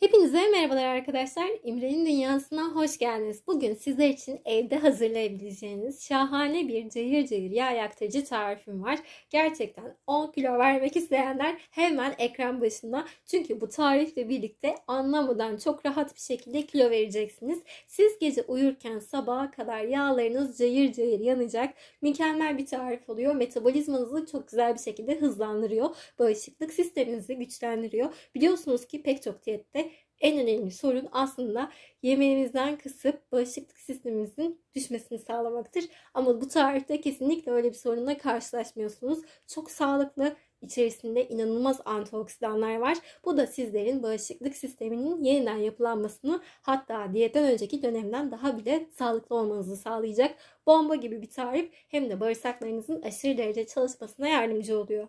Hepinize merhabalar arkadaşlar. İmre'nin dünyasına hoş geldiniz. Bugün sizler için evde hazırlayabileceğiniz şahane bir cayır cayır yağ yaktırıcı tarifim var. Gerçekten 10 kilo vermek isteyenler hemen ekran başında. Çünkü bu tarifle birlikte anlamadan çok rahat bir şekilde kilo vereceksiniz. Siz gece uyurken sabaha kadar yağlarınız cayır cayır yanacak. Mükemmel bir tarif oluyor. Metabolizmanızı çok güzel bir şekilde hızlandırıyor. Bağışıklık sisteminizi güçlendiriyor. Biliyorsunuz ki pek çok diyette en önemli sorun aslında yemeğimizden kısıp bağışıklık sistemimizin düşmesini sağlamaktır. Ama bu tarihte kesinlikle öyle bir sorunla karşılaşmıyorsunuz. Çok sağlıklı içerisinde inanılmaz antioksidanlar var. Bu da sizlerin bağışıklık sisteminin yeniden yapılanmasını hatta diyetten önceki dönemden daha bile sağlıklı olmanızı sağlayacak. Bomba gibi bir tarif hem de bağırsaklarınızın aşırı derece çalışmasına yardımcı oluyor.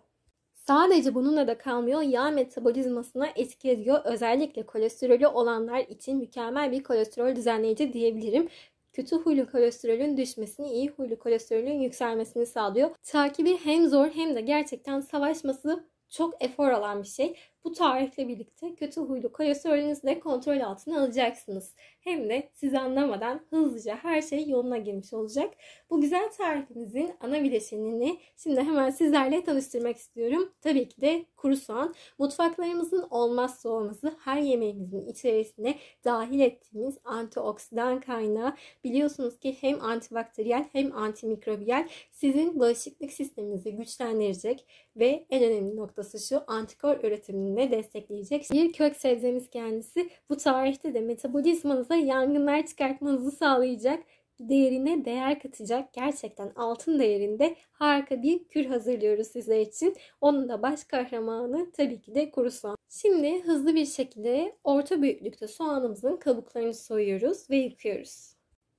Sadece bununla da kalmıyor, yağ metabolizmasına etki ediyor. Özellikle kolesterolü olanlar için mükemmel bir kolesterol düzenleyici diyebilirim kötü huylu kolesterolün düşmesini, iyi huylu kolesterolün yükselmesini sağlıyor. Takibi hem zor hem de gerçekten savaşması çok efor alan bir şey. Bu tarifle birlikte kötü huylu klasörlerinizi de kontrol altına alacaksınız. Hem de siz anlamadan hızlıca her şey yoluna girmiş olacak. Bu güzel tarifimizin ana bileşenini şimdi hemen sizlerle tanıştırmak istiyorum. Tabii ki de kuru soğan. Mutfaklarımızın olmazsa olmazı her yemeğimizin içerisine dahil ettiğimiz antioksidan kaynağı. Biliyorsunuz ki hem antibakteriyel hem antimikrobiyel sizin bağışıklık sisteminizi güçlendirecek ve en önemli noktası şu antikor üretimini üretimini destekleyecek bir kök sebzemiz kendisi. Bu tarihte de metabolizmanıza yangınlar çıkartmanızı sağlayacak değerine değer katacak gerçekten altın değerinde harika bir kür hazırlıyoruz size için. Onun da baş kahramanı tabii ki de kuru soğan. Şimdi hızlı bir şekilde orta büyüklükte soğanımızın kabuklarını soyuyoruz ve yıkıyoruz.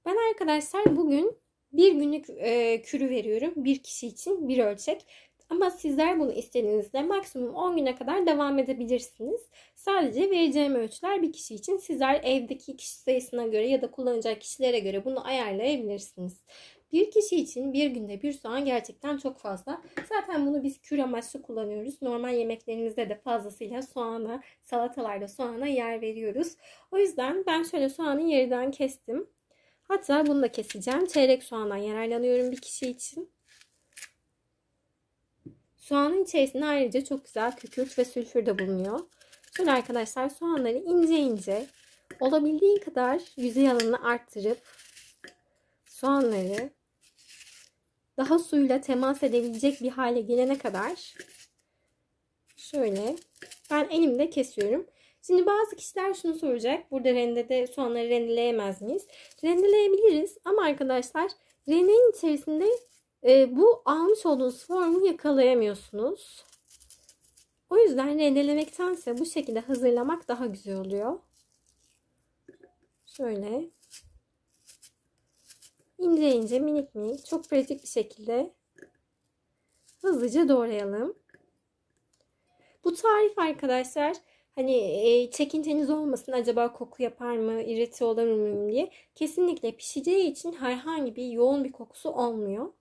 Ben arkadaşlar bugün bir günlük e, kürü veriyorum. Bir kişi için bir ölçek. Ama sizler bunu istediğinizde maksimum 10 güne kadar devam edebilirsiniz. Sadece vereceğim ölçüler bir kişi için sizler evdeki kişi sayısına göre ya da kullanacak kişilere göre bunu ayarlayabilirsiniz. Bir kişi için bir günde bir soğan gerçekten çok fazla. Zaten bunu biz kür amaçlı kullanıyoruz. Normal yemeklerimizde de fazlasıyla soğana, salatalarda soğana yer veriyoruz. O yüzden ben şöyle soğanı yeriden kestim. Hatta bunu da keseceğim. Çeyrek soğandan yararlanıyorum bir kişi için. Soğanın içerisinde ayrıca çok güzel kükürt ve sülfür de bulunuyor. Şöyle arkadaşlar soğanları ince ince olabildiği kadar yüzey alanını arttırıp soğanları daha suyla temas edebilecek bir hale gelene kadar şöyle ben elimde kesiyorum. Şimdi bazı kişiler şunu soracak. Burada rendede soğanları rendeleyemez miyiz? Rendeleyebiliriz ama arkadaşlar rendenin içerisinde e, bu almış olduğunuz formu yakalayamıyorsunuz. O yüzden rendelemektense bu şekilde hazırlamak daha güzel oluyor. Şöyle ince ince minik minik çok pratik bir şekilde hızlıca doğrayalım. Bu tarif arkadaşlar hani e, çekinceniz olmasın acaba koku yapar mı, iriti olur muyum diye. Kesinlikle pişeceği için herhangi bir yoğun bir kokusu olmuyor.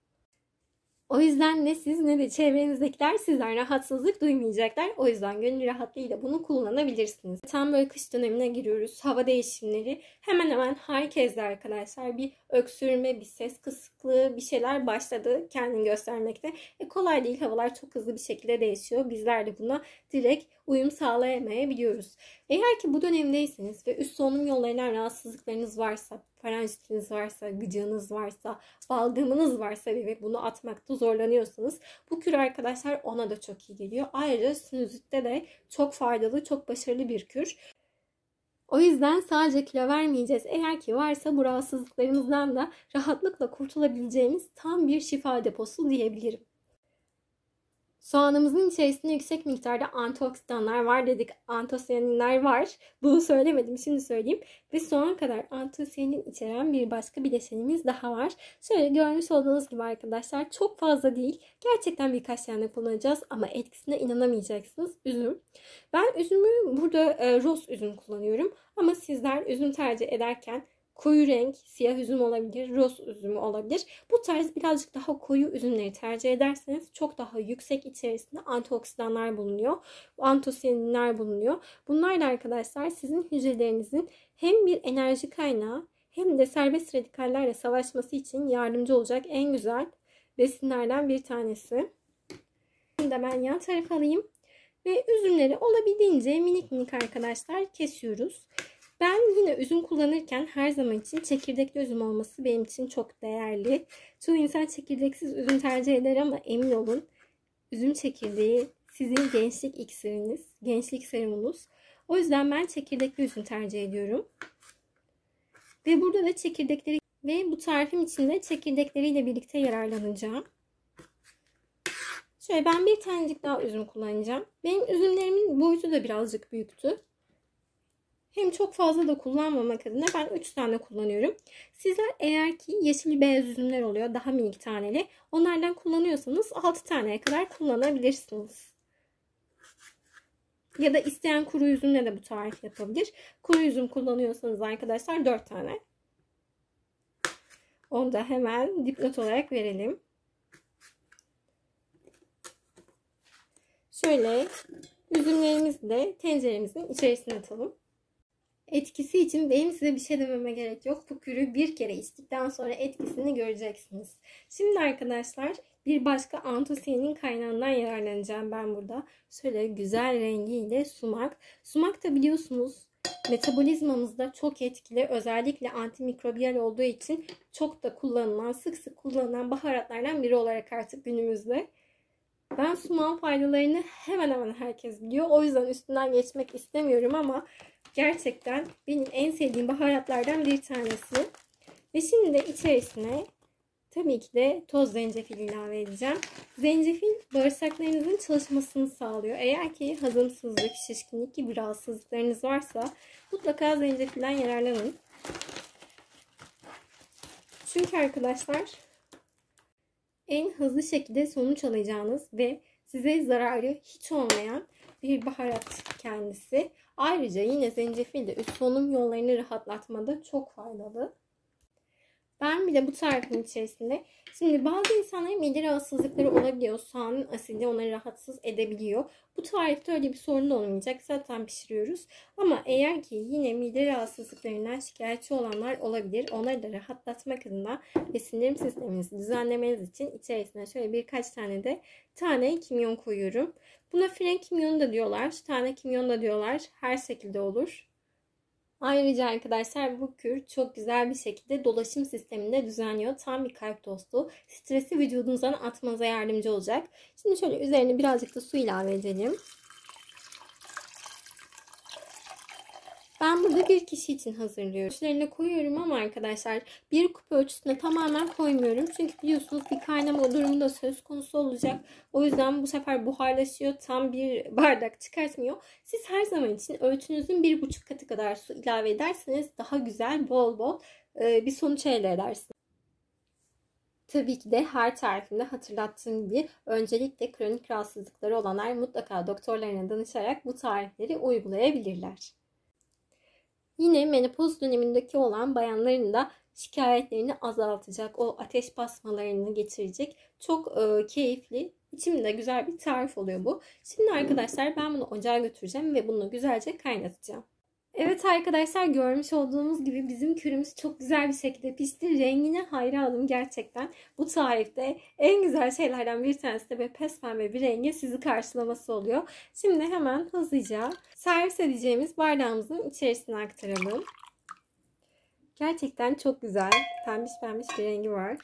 O yüzden ne siz ne de çevrenizdekiler sizden rahatsızlık duymayacaklar. O yüzden gönül rahatlığıyla bunu kullanabilirsiniz. Tam böyle kış dönemine giriyoruz. Hava değişimleri hemen hemen herkeste arkadaşlar bir öksürme, bir ses kısıklığı bir şeyler başladı kendini göstermekte. E kolay değil havalar çok hızlı bir şekilde değişiyor. Bizler de buna direkt uyum sağlayamayabiliyoruz. Eğer ki bu dönemdeyseniz ve üst solunum yollarından rahatsızlıklarınız varsa farenjitiniz varsa, gıcığınız varsa, balgamınız varsa ve bunu atmakta zorlanıyorsanız bu kür arkadaşlar ona da çok iyi geliyor. Ayrıca sinüzitte de çok faydalı, çok başarılı bir kür. O yüzden sadece kilo vermeyeceğiz. Eğer ki varsa bu rahatsızlıklarımızdan da rahatlıkla kurtulabileceğimiz tam bir şifa deposu diyebilirim. Soğanımızın içerisinde yüksek miktarda antioksidanlar var dedik. Antosiyaninler var. Bunu söylemedim şimdi söyleyeyim. Ve soğan kadar antosiyanin içeren bir başka bileşenimiz daha var. Şöyle görmüş olduğunuz gibi arkadaşlar çok fazla değil. Gerçekten birkaç tane kullanacağız ama etkisine inanamayacaksınız. Üzüm. Ben üzümü burada e, roz üzüm kullanıyorum. Ama sizler üzüm tercih ederken koyu renk siyah üzüm olabilir, roz üzümü olabilir. Bu tarz birazcık daha koyu üzümleri tercih ederseniz çok daha yüksek içerisinde antioksidanlar bulunuyor. Antosiyaninler bulunuyor. Bunlarla arkadaşlar sizin hücrelerinizin hem bir enerji kaynağı hem de serbest radikallerle savaşması için yardımcı olacak en güzel besinlerden bir tanesi. Şimdi de ben yan tarafa alayım. Ve üzümleri olabildiğince minik minik arkadaşlar kesiyoruz. Ben yine üzüm kullanırken her zaman için çekirdekli üzüm olması benim için çok değerli. Çoğu insan çekirdeksiz üzüm tercih eder ama emin olun üzüm çekirdeği sizin gençlik iksiriniz, gençlik serumunuz. O yüzden ben çekirdekli üzüm tercih ediyorum. Ve burada da çekirdekleri ve bu tarifim içinde çekirdekleriyle birlikte yararlanacağım. Şöyle ben bir tanecik daha üzüm kullanacağım. Benim üzümlerimin boyutu da birazcık büyüktü. Hem çok fazla da kullanmamak adına ben 3 tane kullanıyorum. Sizler eğer ki yeşil beyaz üzümler oluyor daha minik taneli. Onlardan kullanıyorsanız 6 taneye kadar kullanabilirsiniz. Ya da isteyen kuru üzümle de bu tarif yapabilir. Kuru üzüm kullanıyorsanız arkadaşlar 4 tane. Onu da hemen dipnot olarak verelim. Şöyle üzümlerimizi de tenceremizin içerisine atalım. Etkisi için benim size bir şey dememe gerek yok. Bu kürü bir kere içtikten sonra etkisini göreceksiniz. Şimdi arkadaşlar bir başka antosiyanin kaynağından yararlanacağım ben burada. Şöyle güzel rengiyle sumak. Sumak da biliyorsunuz metabolizmamızda çok etkili özellikle antimikrobiyal olduğu için çok da kullanılan sık sık kullanılan baharatlardan biri olarak artık günümüzde. Ben sumağın faydalarını hemen hemen herkes biliyor. O yüzden üstünden geçmek istemiyorum ama Gerçekten benim en sevdiğim baharatlardan bir tanesi. Ve şimdi de içerisine tabii ki de toz zencefil ilave edeceğim. Zencefil bağırsaklarınızın çalışmasını sağlıyor. Eğer ki hazımsızlık, şişkinlik gibi rahatsızlıklarınız varsa mutlaka zencefilden yararlanın. Çünkü arkadaşlar en hızlı şekilde sonuç alacağınız ve size zararı hiç olmayan bir baharat kendisi. Ayrıca yine zencefil de üst solunum yollarını rahatlatmada çok faydalı. Ben bir de bu tarifin içerisinde şimdi bazı insanların mide rahatsızlıkları olabiliyor. Soğanın asidi onları rahatsız edebiliyor. Bu tarifte öyle bir sorun da olmayacak. Zaten pişiriyoruz. Ama eğer ki yine mide rahatsızlıklarından şikayetçi olanlar olabilir. Onları da rahatlatmak adına ve sindirim sisteminizi düzenlemeniz için içerisine şöyle birkaç tane de tane kimyon koyuyorum. Buna fren kimyonu da diyorlar. Tane kimyon da diyorlar. Her şekilde olur. Ayrıca arkadaşlar bu kür çok güzel bir şekilde dolaşım sisteminde düzenliyor. Tam bir kalp dostu. Stresi vücudunuzdan atmanıza yardımcı olacak. Şimdi şöyle üzerine birazcık da su ilave edelim. Ben burada bir kişi için hazırlıyorum. Üzerine koyuyorum ama arkadaşlar bir kupa ölçüsüne tamamen koymuyorum. Çünkü biliyorsunuz bir kaynama durumu da söz konusu olacak. O yüzden bu sefer buharlaşıyor. Tam bir bardak çıkartmıyor. Siz her zaman için ölçünüzün bir buçuk katı kadar su ilave ederseniz daha güzel bol bol e, bir sonuç elde edersiniz. Tabii ki de her tarifimde hatırlattığım gibi öncelikle kronik rahatsızlıkları olanlar mutlaka doktorlarına danışarak bu tarifleri uygulayabilirler. Yine menopoz dönemindeki olan bayanların da şikayetlerini azaltacak, o ateş basmalarını geçirecek çok e, keyifli, içimde güzel bir tarif oluyor bu. Şimdi arkadaşlar ben bunu ocağa götüreceğim ve bunu güzelce kaynatacağım. Evet arkadaşlar görmüş olduğunuz gibi bizim kürümüz çok güzel bir şekilde pişti. Rengine hayranım gerçekten. Bu tarifte en güzel şeylerden bir tanesi de böyle pes pembe bir rengi sizi karşılaması oluyor. Şimdi hemen hızlıca servis edeceğimiz bardağımızın içerisine aktaralım. Gerçekten çok güzel pembiş pembiş bir rengi var.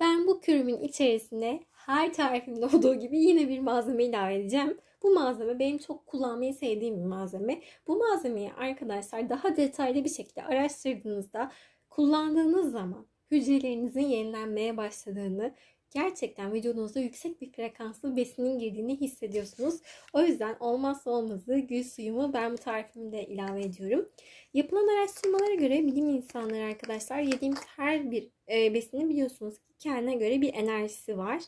Ben bu kürümün içerisine her tarifimde olduğu gibi yine bir malzeme ilave edeceğim. Bu malzeme benim çok kullanmayı sevdiğim bir malzeme. Bu malzemeyi arkadaşlar daha detaylı bir şekilde araştırdığınızda kullandığınız zaman hücrelerinizin yenilenmeye başladığını, gerçekten vücudunuza yüksek bir frekanslı besinin girdiğini hissediyorsunuz. O yüzden olmazsa olmazı gül suyumu ben bu tarifimi de ilave ediyorum. Yapılan araştırmalara göre bilim insanları arkadaşlar yediğimiz her bir e, besinin biliyorsunuz ki kendine göre bir enerjisi var.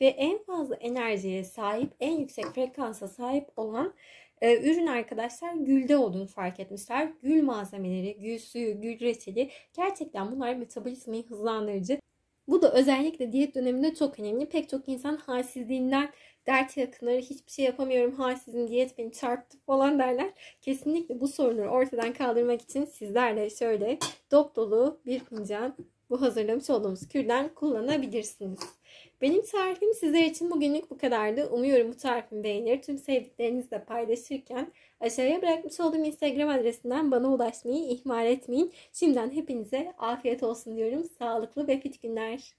Ve en fazla enerjiye sahip, en yüksek frekansa sahip olan e, ürün arkadaşlar gülde olduğunu fark etmişler. Gül malzemeleri, gül suyu, gül reçeli gerçekten bunlar metabolizmayı hızlandırıcı bu da özellikle diyet döneminde çok önemli. Pek çok insan halsizliğinden dert yakınları hiçbir şey yapamıyorum halsizim diyet beni çarptı falan derler. Kesinlikle bu sorunları ortadan kaldırmak için sizlerle şöyle dop dolu bir fincan bu hazırlamış olduğumuz kürden kullanabilirsiniz. Benim tarifim sizler için bugünlük bu kadardı. Umuyorum bu tarifimi beğenir. Tüm sevdiklerinizle paylaşırken aşağıya bırakmış olduğum Instagram adresinden bana ulaşmayı ihmal etmeyin. Şimdiden hepinize afiyet olsun diyorum. Sağlıklı ve fit günler.